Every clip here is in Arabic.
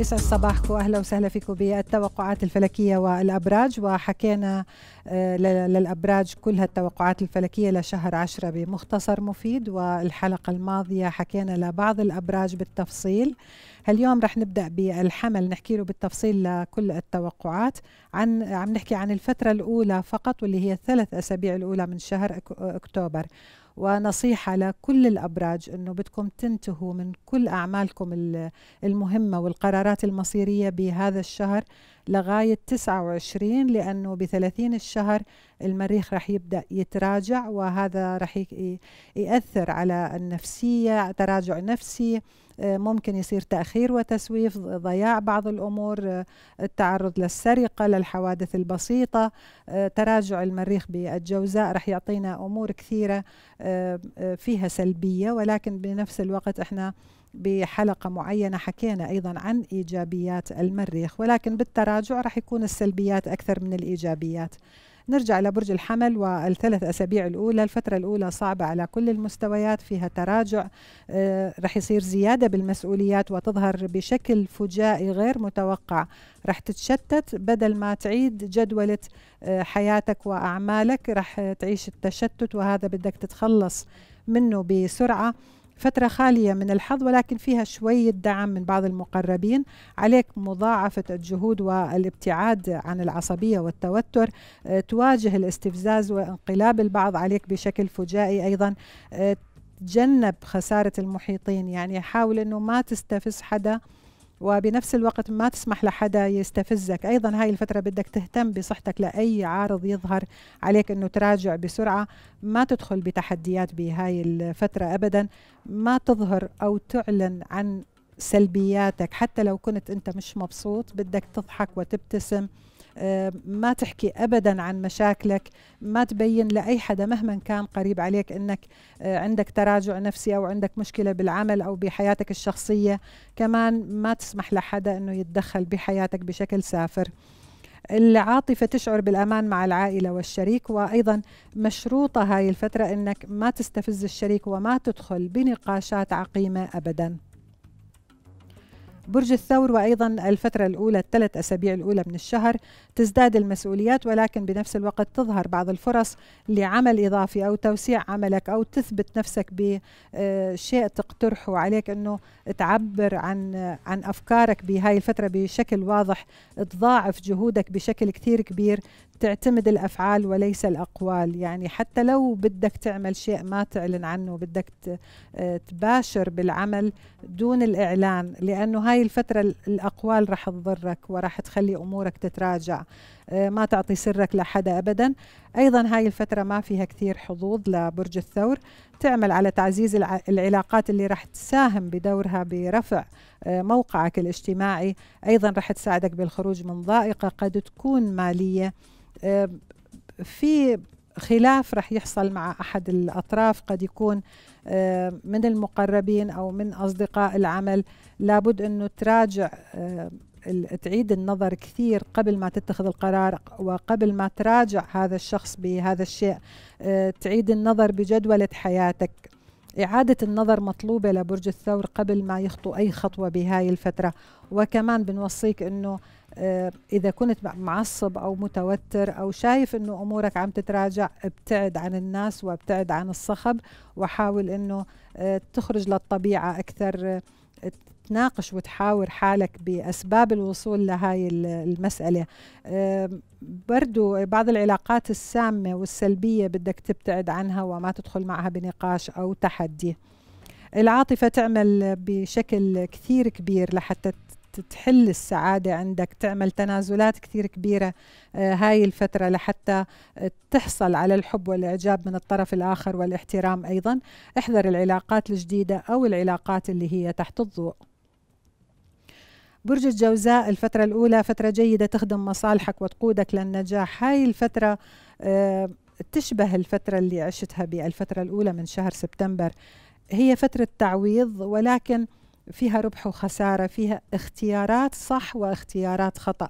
يسعد صباحكم اهلا وسهلا فيكم بالتوقعات الفلكيه والابراج وحكينا آه، للابراج كل هالتوقعات الفلكيه لشهر عشرة بمختصر مفيد والحلقه الماضيه حكينا لبعض الابراج بالتفصيل اليوم رح نبدا بالحمل نحكي له بالتفصيل لكل التوقعات عن عم نحكي عن الفتره الاولى فقط واللي هي الثلاث اسابيع الاولى من شهر اكتوبر ونصيحة لكل الأبراج أنه بدكم تنتهوا من كل أعمالكم المهمة والقرارات المصيرية بهذا الشهر لغاية 29 لأنه ب 30 الشهر المريخ رح يبدأ يتراجع وهذا رح يأثر على النفسية تراجع نفسي آه، ممكن يصير تأخير وتسويف ضياع بعض الأمور آه، التعرض للسرقة للحوادث البسيطة آه، تراجع المريخ بالجوزاء رح يعطينا أمور كثيرة فيها سلبية ولكن بنفس الوقت احنا بحلقة معينة حكينا أيضا عن إيجابيات المريخ ولكن بالتراجع رح يكون السلبيات أكثر من الإيجابيات نرجع لبرج الحمل والثلاث أسابيع الأولى الفترة الأولى صعبة على كل المستويات فيها تراجع آه، رح يصير زيادة بالمسؤوليات وتظهر بشكل فجائي غير متوقع رح تتشتت بدل ما تعيد جدولة آه، حياتك وأعمالك رح تعيش التشتت وهذا بدك تتخلص منه بسرعة فترة خالية من الحظ ولكن فيها شوية دعم من بعض المقربين عليك مضاعفة الجهود والابتعاد عن العصبية والتوتر آه، تواجه الاستفزاز وانقلاب البعض عليك بشكل فجائي أيضا آه، تجنب خسارة المحيطين يعني حاول أنه ما تستفز حدا وبنفس الوقت ما تسمح لحدا يستفزك ايضا هاي الفتره بدك تهتم بصحتك لاي عارض يظهر عليك انه تراجع بسرعه ما تدخل بتحديات بهاي الفتره ابدا ما تظهر او تعلن عن سلبياتك حتى لو كنت انت مش مبسوط بدك تضحك وتبتسم آه، ما تحكي ابدا عن مشاكلك ما تبين لاي حدا مهما كان قريب عليك انك آه، عندك تراجع نفسي او عندك مشكله بالعمل او بحياتك الشخصيه كمان ما تسمح لحدا انه يتدخل بحياتك بشكل سافر العاطفة تشعر بالأمان مع العائلة والشريك وأيضا مشروطة هاي الفترة أنك ما تستفز الشريك وما تدخل بنقاشات عقيمة أبداً برج الثور وأيضا الفترة الأولى الثلاث أسابيع الأولى من الشهر تزداد المسؤوليات ولكن بنفس الوقت تظهر بعض الفرص لعمل إضافي أو توسيع عملك أو تثبت نفسك بشيء آه، تقترحه عليك أنه تعبر عن عن أفكارك بهاي الفترة بشكل واضح تضاعف جهودك بشكل كثير كبير تعتمد الافعال وليس الاقوال يعني حتى لو بدك تعمل شيء ما تعلن عنه بدك آه، تباشر بالعمل دون الاعلان لانه هاي الفتره الاقوال رح تضرك وراح تخلي امورك تتراجع آه، ما تعطي سرك لحدا ابدا ايضا هاي الفتره ما فيها كثير حظوظ لبرج الثور تعمل على تعزيز العلاقات اللي راح تساهم بدورها برفع آه، موقعك الاجتماعي ايضا راح تساعدك بالخروج من ضائقه قد تكون ماليه آه، في خلاف رح يحصل مع احد الاطراف قد يكون آه، من المقربين او من اصدقاء العمل لابد انه تراجع تعيد النظر كثير قبل ما تتخذ القرار وقبل ما تراجع هذا الشخص بهذا الشيء آه، تعيد النظر بجدولة حياتك إعادة النظر مطلوبة لبرج الثور قبل ما يخطو أي خطوة بهاي الفترة وكمان بنوصيك أنه آه، إذا كنت معصب أو متوتر أو شايف إنه أمورك عم تتراجع ابتعد عن الناس وابتعد عن الصخب وحاول إنه آه، تخرج للطبيعة أكثر آه، تناقش وتحاور حالك بأسباب الوصول لهاي المسألة برضو بعض العلاقات السامة والسلبية بدك تبتعد عنها وما تدخل معها بنقاش أو تحدي العاطفة تعمل بشكل كثير كبير لحتى تحل السعادة عندك تعمل تنازلات كثير كبيرة آه، هاي الفترة لحتى تحصل على الحب والإعجاب من الطرف الآخر والاحترام أيضا احذر العلاقات الجديدة أو العلاقات اللي هي تحت الضوء برج الجوزاء الفترة الأولى فترة جيدة تخدم مصالحك وتقودك للنجاح هاي الفترة آه، تشبه الفترة اللي عشتها بالفترة الأولى من شهر سبتمبر هي فترة تعويض ولكن فيها ربح وخساره فيها اختيارات صح واختيارات خطا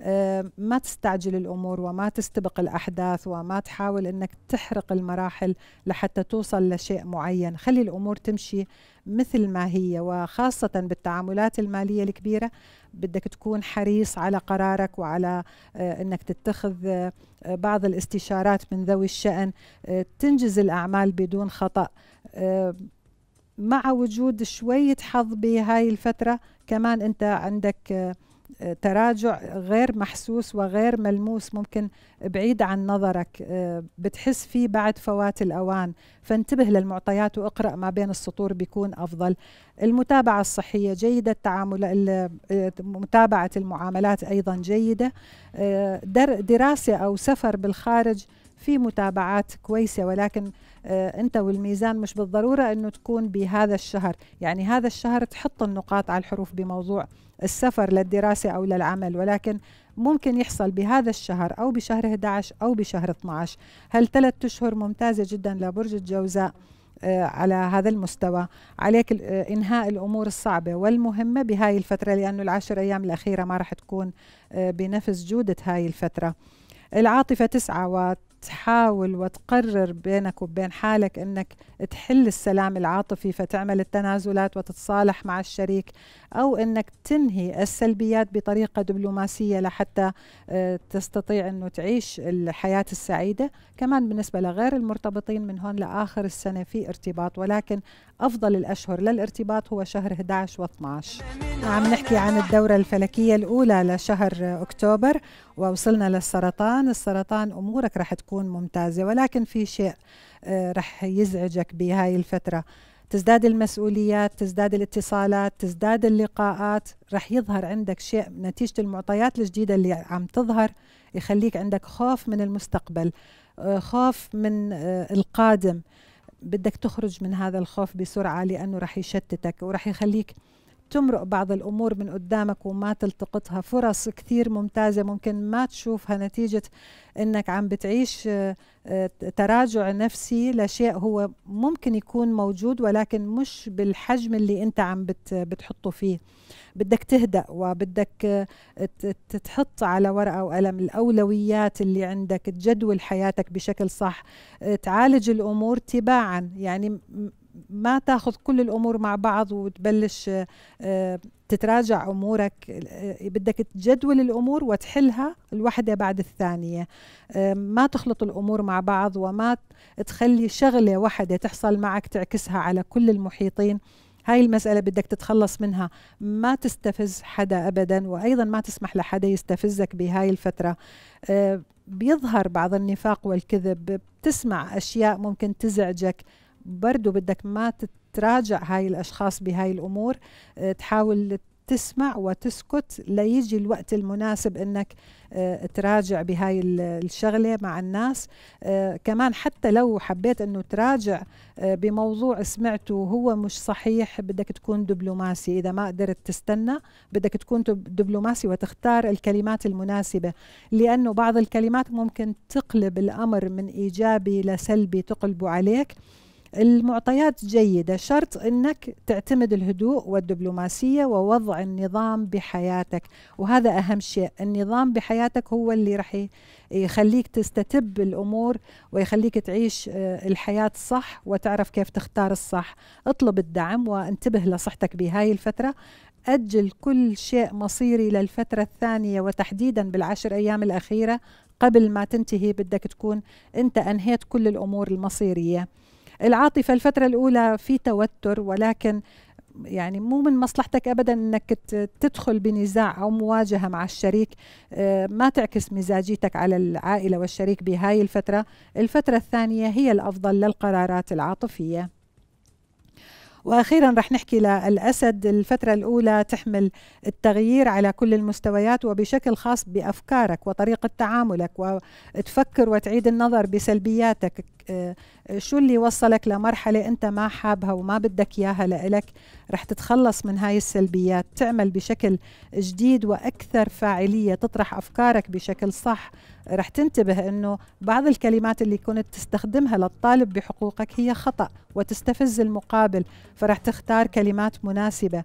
آه، ما تستعجل الامور وما تستبق الاحداث وما تحاول انك تحرق المراحل لحتى توصل لشيء معين خلي الامور تمشي مثل ما هي وخاصه بالتعاملات الماليه الكبيره بدك تكون حريص على قرارك وعلى آه، انك تتخذ آه، بعض الاستشارات من ذوي الشان تنجز الاعمال بدون خطا مع وجود شوية حظ بهاي الفترة كمان أنت عندك آه، تراجع غير محسوس وغير ملموس ممكن بعيد عن نظرك آه، بتحس فيه بعد فوات الأوان فانتبه للمعطيات واقرأ ما بين السطور بيكون أفضل المتابعة الصحية جيدة التعامل آه، متابعة المعاملات أيضا جيدة دراسة أو سفر بالخارج في متابعات كويسة ولكن آه، أنت والميزان مش بالضرورة أنه تكون بهذا الشهر يعني هذا الشهر تحط النقاط على الحروف بموضوع السفر للدراسة أو للعمل ولكن ممكن يحصل بهذا الشهر أو بشهر 11 أو بشهر 12 هل ثلاث أشهر ممتازة جدا لبرج الجوزاء آه، على هذا المستوى عليك آه، إنهاء الأمور الصعبة والمهمة بهاي الفترة لأنه العشر أيام الأخيرة ما راح تكون بنفس جودة هاي الفترة العاطفة تسعة تحاول وتقرر بينك وبين حالك انك تحل السلام العاطفي فتعمل التنازلات وتتصالح مع الشريك او انك تنهي السلبيات بطريقه دبلوماسيه لحتى آه، تستطيع انه تعيش الحياه السعيده، كمان بالنسبه لغير المرتبطين من هون لاخر السنه في ارتباط ولكن افضل الاشهر للارتباط هو شهر 11 و 12. عم نحكي عن الدورة الفلكية الأولى لشهر أكتوبر ووصلنا للسرطان السرطان أمورك رح تكون ممتازة ولكن في شيء آه، رح يزعجك بهاي الفترة تزداد المسؤوليات تزداد الاتصالات تزداد اللقاءات رح يظهر عندك شيء نتيجة المعطيات الجديدة اللي عم تظهر يخليك عندك خوف من المستقبل آه، خوف من آه، القادم بدك تخرج من هذا الخوف بسرعة لأنه رح يشتتك ورح يخليك تمرق بعض الامور من قدامك وما تلتقطها فرص كثير ممتازه ممكن ما تشوفها نتيجه انك عم بتعيش آه، آه، تراجع نفسي لشيء هو ممكن يكون موجود ولكن مش بالحجم اللي انت عم بتحطه فيه بدك تهدأ وبدك آه، تحط على ورقة وقلم الأولويات اللي عندك تجدول حياتك بشكل صح تعالج الأمور تباعا يعني ما تاخذ كل الامور مع بعض وتبلش آه، تتراجع امورك آه، بدك تجدول الامور وتحلها الواحده بعد الثانيه آه، ما تخلط الامور مع بعض وما تخلي شغله واحده تحصل معك تعكسها على كل المحيطين هاي المسألة بدك تتخلص منها ما تستفز حدا أبدا وأيضا ما تسمح لحدا يستفزك بهاي الفترة بيظهر بعض النفاق والكذب بتسمع أشياء ممكن تزعجك برضه بدك ما تتراجع هاي الأشخاص بهاي الأمور آه، تحاول تسمع وتسكت ليجي الوقت المناسب انك آه، تراجع بهاي الشغله مع الناس آه، كمان حتى لو حبيت انه تراجع بموضوع سمعته هو مش صحيح بدك تكون دبلوماسي اذا ما قدرت تستنى بدك تكون دبلوماسي وتختار الكلمات المناسبه لانه بعض الكلمات ممكن تقلب الامر من ايجابي لسلبي تقلبه عليك المعطيات جيدة شرط أنك تعتمد الهدوء والدبلوماسية ووضع النظام بحياتك وهذا أهم شيء النظام بحياتك هو اللي رح يخليك تستتب الأمور ويخليك تعيش آه، الحياة صح وتعرف كيف تختار الصح اطلب الدعم وانتبه لصحتك بهاي الفترة أجل كل شيء مصيري للفترة الثانية وتحديدا بالعشر أيام الأخيرة قبل ما تنتهي بدك تكون أنت أنهيت كل الأمور المصيرية العاطفه الفتره الاولى في توتر ولكن يعني مو من مصلحتك ابدا انك تدخل بنزاع او مواجهه مع الشريك آه، ما تعكس مزاجيتك على العائله والشريك بهاي الفتره الفتره الثانيه هي الافضل للقرارات العاطفيه واخيرا رح نحكي للاسد الفتره الاولى تحمل التغيير على كل المستويات وبشكل خاص بافكارك وطريقه تعاملك وتفكر وتعيد النظر بسلبياتك آه، شو اللي وصلك لمرحلة أنت ما حابها وما بدك إياها لإلك رح تتخلص من هاي السلبيات تعمل بشكل جديد وأكثر فاعلية تطرح أفكارك بشكل صح رح تنتبه أنه بعض الكلمات اللي كنت تستخدمها للطالب بحقوقك هي خطأ وتستفز المقابل فرح تختار كلمات مناسبة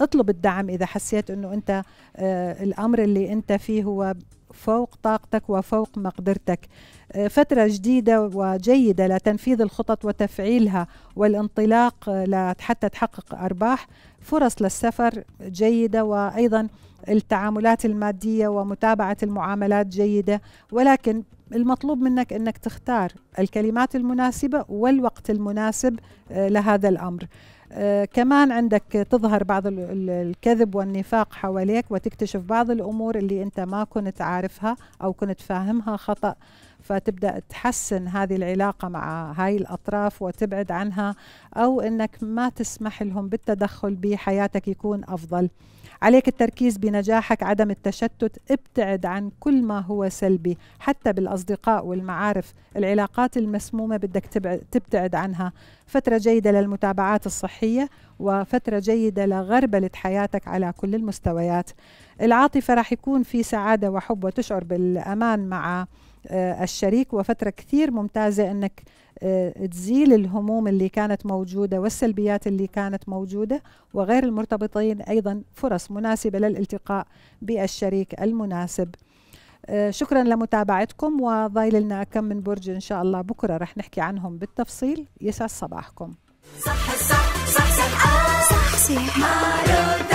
اطلب الدعم اذا حسيت انه انت آه، الامر اللي انت فيه هو فوق طاقتك وفوق مقدرتك آه، فترة جديدة وجيدة لتنفيذ الخطط وتفعيلها والانطلاق آه، حتى تحقق أرباح فرص للسفر جيدة وأيضا التعاملات المادية ومتابعة المعاملات جيدة ولكن المطلوب منك أنك تختار الكلمات المناسبة والوقت المناسب لهذا الأمر آه، كمان عندك تظهر بعض الكذب والنفاق حواليك وتكتشف بعض الأمور اللي أنت ما كنت عارفها أو كنت فاهمها خطأ فتبدا تحسن هذه العلاقه مع هاي الاطراف وتبعد عنها او انك ما تسمح لهم بالتدخل بحياتك يكون افضل عليك التركيز بنجاحك عدم التشتت ابتعد عن كل ما هو سلبي حتى بالاصدقاء والمعارف العلاقات المسمومه بدك تبتعد عنها فتره جيده للمتابعات الصحيه وفتره جيده لغربله حياتك على كل المستويات العاطفه راح يكون في سعاده وحب وتشعر بالامان مع الشريك وفترة كثير ممتازة أنك تزيل الهموم اللي كانت موجودة والسلبيات اللي كانت موجودة وغير المرتبطين أيضا فرص مناسبة للالتقاء بالشريك المناسب شكرا لمتابعتكم وضايل لنا كم من برج إن شاء الله بكرة رح نحكي عنهم بالتفصيل يسعد صباحكم صح صح صح صح, صح, صح, صح, صح, صح,